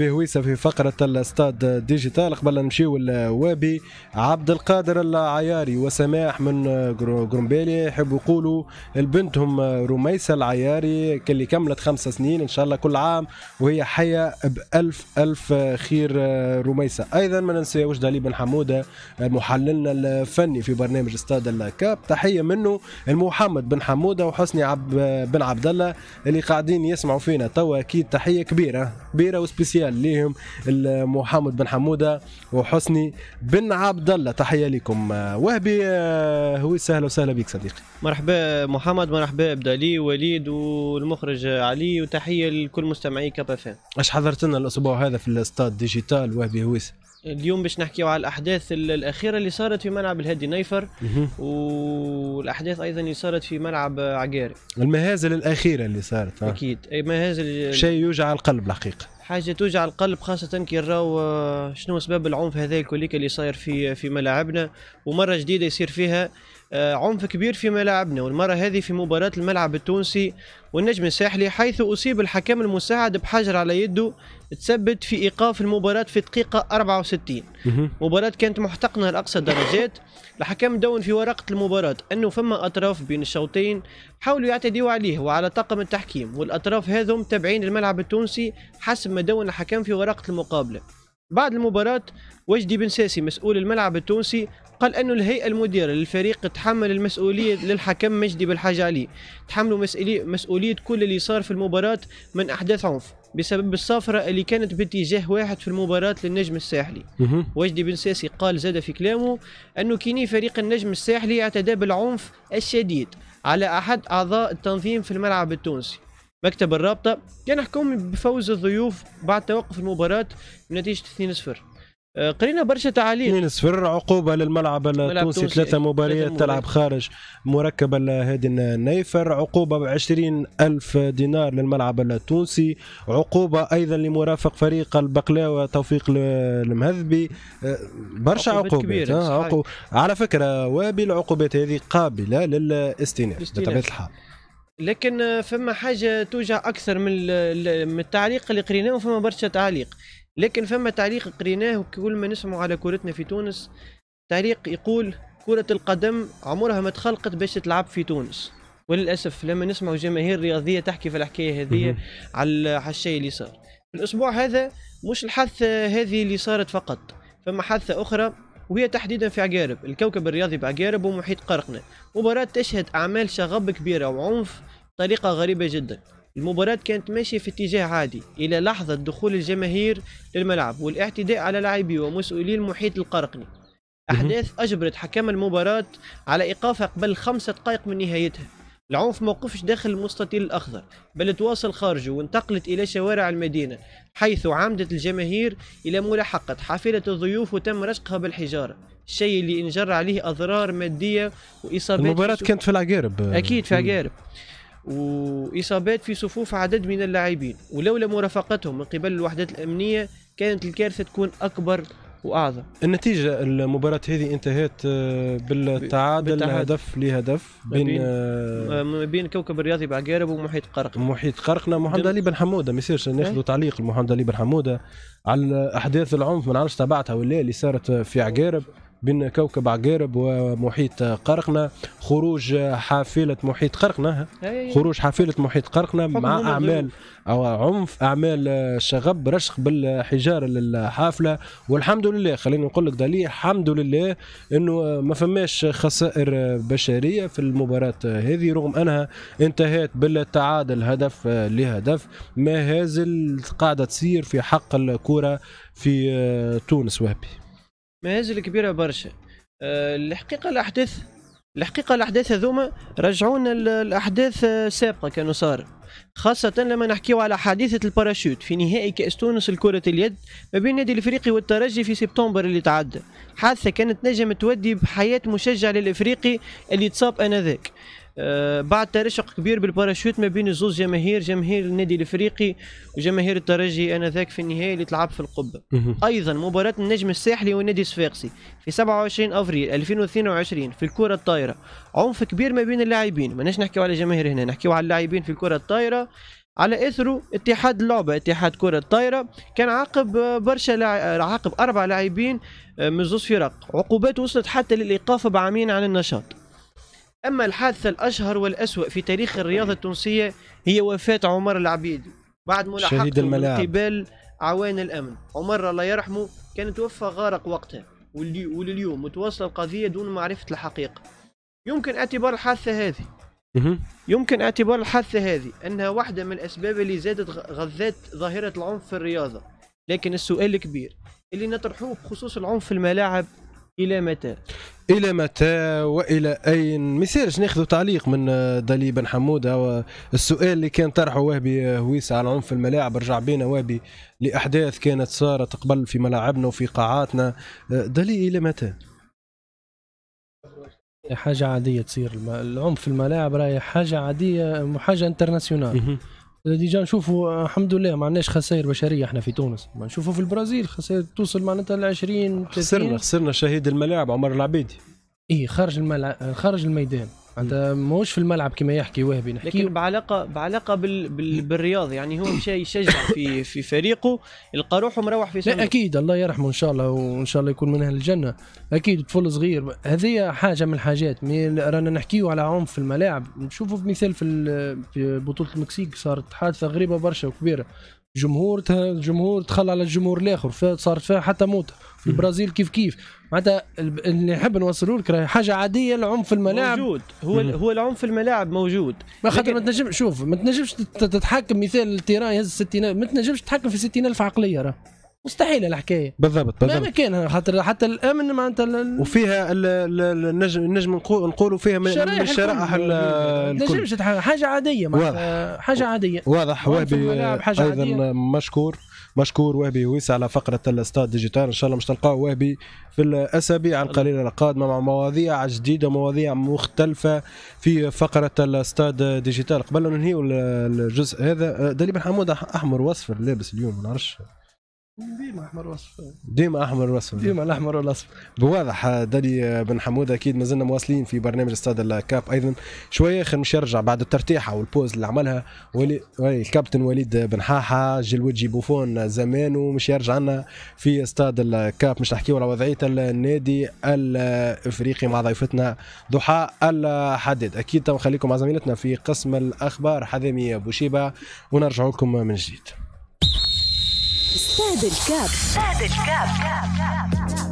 بهويسه في فقره الاستاد ديجيتال قبل نمشيو لوابي عبد القادر العياري وسماح من قرنبالي يحبوا يقولوا لبنتهم رميسه العياري اللي كملت خمس سنين ان شاء الله كل عام وهي حيه بألف ألف خير رميسه ايضا ما ننساوش دالي بن حموده محللنا الفني في برنامج استاد الكاب تحيه منه المحمد بن حموده وحسني عب بن عبد الله اللي قاعدين يسمعوا فينا توا اكيد تحيه كبيره كبيره وسبيسيال ليهم محمد بن حموده وحسني بن عبد الله تحيه لكم وهبي آه، هو سهلا وسهلا بك صديقي مرحبا محمد مرحبا بدالي وليد والمخرج علي وتحيه لكل مستمعي كابافان اش حضرت لنا الاسبوع هذا في الاستاد ديجيتال وهبي هويس اليوم باش نحكيو على الاحداث الاخيره اللي صارت في ملعب الهادي نيفر والاحداث ايضا اللي صارت في ملعب عقاري المهازل الاخيره اللي صارت اكيد مهازل شيء يوجع القلب الحقيقه حاجه توجع القلب خاصه كي نراو آه، شنو اسباب العنف هذا الكليك اللي صاير في في ملاعبنا ومره جديده يصير فيها آه، عنف كبير في ملاعبنا والمرة هذه في مباراة الملعب التونسي والنجم الساحلي حيث أصيب الحكم المساعد بحجر على يده تسبب في إيقاف المباراة في دقيقة 64 مباراة كانت محتقنة لأقصى الدرجات الحكم دون في ورقة المباراة أنه فما أطراف بين الشوطين حاولوا يعتديوا عليه وعلى طاقم التحكيم والأطراف هذم تابعين الملعب التونسي حسب ما دون الحكم في ورقة المقابلة بعد المباراة وجدي بن ساسي مسؤول الملعب التونسي قال انه الهيئه المديره للفريق تحمل المسؤوليه للحكم مجدي بالحجالي تحملوا مسؤوليه مسؤوليه كل اللي صار في المباراه من احداث عنف بسبب الصفرة اللي كانت باتجاه واحد في المباراة للنجم الساحلي وجدي بن ساسي قال زاد في كلامه أنه كيني فريق النجم الساحلي اعتدى بالعنف الشديد على أحد أعضاء التنظيم في الملعب التونسي مكتب الرابطة كان حكومي بفوز الضيوف بعد توقف المباراة بنتيجة 2-0 آه، قرينا برشا تعاليق 2-0 عقوبه للملعب التونسي ثلاثه مباريات تلعب خارج مركب هادي النيفر عقوبه ب 20 الف دينار للملعب التونسي عقوبه ايضا لمرافق فريق البقلاوه توفيق المهذبي آه، برشا عقوبات عقوب... على فكره وابي العقوبات هذه قابله للاستئناف بطبيعه الحال لكن آه، فما حاجه توجع اكثر من التعليق اللي قريناه وفما برشا تعليق لكن فما تعليق قريناه كل ما نسمعوا على كورتنا في تونس تعليق يقول كرة القدم عمرها ما تخلقت باش تلعب في تونس وللاسف لما نسمعوا جماهير رياضيه تحكي في الحكايه هذه على الشيء اللي صار في الاسبوع هذا مش الحادثه هذه اللي صارت فقط فما حادثه اخرى وهي تحديدا في عقارب الكوكب الرياضي بعقارب ومحيط قرقنا مباراة تشهد أعمال شغب كبيرة وعنف بطريقة غريبة جدا المباراة كانت ماشية في اتجاه عادي إلى لحظة دخول الجماهير للملعب والاعتداء على لاعبي ومسؤولي المحيط القرقني أحداث أجبرت حكام المباراة على إيقافها قبل خمسة دقائق من نهايتها العنف موقفش داخل المستطيل الأخضر بل تواصل خارجه وانتقلت إلى شوارع المدينة حيث عمدت الجماهير إلى ملاحقة حافلة الضيوف وتم رشقها بالحجارة الشيء اللي انجر عليه أضرار مادية وإصابات المباراة كانت في العقارب أكيد في العقارب وإصابات في صفوف عدد من اللاعبين ولولا مرافقتهم من قبل الوحدات الأمنية كانت الكارثة تكون أكبر واعظم النتيجه المباراه هذه انتهت آه، بالتعادل, بالتعادل. هدف لهدف بين بين, آه, آه، بين كوكب الرياضي بعقارب ومحيط قرقنا محيط قرقنا نعم، محمد علي بن حموده ما يصيرش ناخذ إيه؟ تعليق لمحمد علي بن حموده على احداث العنف ما نعرفش تبعتها ولا اللي صارت في عقارب بين كوكب عقارب ومحيط قرقنا خروج حافلة محيط قرقنا إيه. خروج حافلة محيط قرقنا مع أعمال أو عنف أعمال شغب رشق بالحجارة للحافلة والحمد لله خليني نقول لك دليل الحمد لله أنه ما فماش خسائر بشرية في المباراة هذه رغم أنها انتهت بالتعادل هدف لهدف ما هازل قاعدة تصير في حق الكرة في تونس وهبي مهازل كبيره برشا آه، الحقيقه الاحداث الحقيقه الاحداث هذوما رجعونا الاحداث السابقه آه، كانوا صار خاصة لما نحكيو على حادثة الباراشوت في نهائي كأس تونس لكرة اليد ما بين النادي الإفريقي والترجي في سبتمبر اللي تعدى حادثة كانت نجم تودي بحياة مشجع للإفريقي اللي تصاب آنذاك آه، بعد ترشق كبير بالباراشوت ما بين زوز جماهير جماهير النادي الافريقي وجماهير الترجي انذاك في النهائي اللي تلعب في القبه ايضا مباراه النجم الساحلي والنادي الصفاقسي في 27 افريل 2022 في الكره الطايره عنف كبير ما بين اللاعبين ماناش نحكيو على جماهير هنا نحكيو على اللاعبين في الكره الطايره على اثره اتحاد اللعبه اتحاد كره الطايره كان عاقب برشا عاقب اربع لاعبين آه، من زوز فرق عقوبات وصلت حتى للايقاف بعامين عن النشاط أما الحادثة الأشهر والأسوأ في تاريخ الرياضة التونسية هي وفاة عمر العبيدي بعد ملاحقته من قبل عوان الأمن عمر الله يرحمه كان توفى غارق وقتها ولليوم متواصلة القضية دون معرفة الحقيقة يمكن اعتبار الحادثة هذه يمكن اعتبار الحادثة هذه أنها واحدة من الأسباب اللي زادت غذات ظاهرة العنف في الرياضة لكن السؤال الكبير اللي نطرحوه بخصوص العنف في الملاعب الى متى الى متى والى اين ما ناخذ تعليق من آه، دلي بن حمود السؤال اللي كان طرحه وهبي آه، هويس على عنف الملاعب رجع بينا وهبي لاحداث كانت صارت قبل في ملاعبنا وفي قاعاتنا آه، دلي الى متى حاجه عاديه تصير العنف في الملاعب راهي حاجه عاديه حاجه انترناسيونال ديجا نشوفوا الحمد لله ما عندناش خسائر بشريه احنا في تونس ما نشوفوا في البرازيل خسائر توصل معناتها ل 20 خسرنا خسرنا شهيد الملاعب عمر العبيدي ايه خارج الملعب خارج الميدان معناتها ماهوش في الملعب كما يحكي وهبي نحكي لكن بعلاقه بعلاقه بال... بال... بالرياضه يعني هو مشى يشجع في في فريقه يلقى روحه مروح في صندوق. لا اكيد الله يرحمه ان شاء الله وان شاء الله يكون من اهل الجنه اكيد طفل صغير هذه حاجه من الحاجات رانا نحكيو على عنف في الملاعب نشوفوا في مثال في, في بطوله المكسيك صارت حادثه غريبه برشا وكبيره جمهور جمهور تخلى على الجمهور الاخر صارت فيها حتى موت في البرازيل كيف كيف معناتها اللي نحب نوصله لك حاجه عاديه العنف في الملاعب موجود هو مم. هو العنف في الملاعب موجود ما خاطر ما تنجمش شوف ما تنجمش تتحكم مثال التيران يهز 60000 ما تنجمش تتحكم في 60000 عقليه راه مستحيله الحكايه بالضبط بالضبط ما كان خاطر حتى الامن معناتها ال... وفيها النجم النجم نقولوا فيها من الشرائح ال... نجمش حاجه عاديه معناتها حاجه عاديه واضح وهبي ايضا عادية. مشكور مشكور وهبي ويسع على فقره الاستاد ديجيتال ان شاء الله مش تلقاو وهبي في الاسابيع القليله القادمه مع مواضيع جديده مواضيع مختلفه في فقره الاستاد ديجيتال قبل ان ننهيو الجزء هذا دليل حمود احمر واصفر لابس اليوم ما نعرفش ديما احمر وصف ديما احمر وصف ديما الاحمر والاصفر بواضح دلي بن حمود اكيد مازلنا مواصلين في برنامج استاد الكاب ايضا شويه خير مش يرجع بعد الترتيحه والبوز اللي عملها ولي الكابتن وليد بن حاحه جلوجي بوفون زمان ومش يرجع لنا في استاد الكاب مش نحكيو على وضعيه النادي الافريقي مع ضيفتنا ضحى الحداد اكيد تو نخليكم مع زميلتنا في قسم الاخبار حذامي بوشيبه ونرجع لكم من جديد Stade Cup. Cap. Stade el Cap.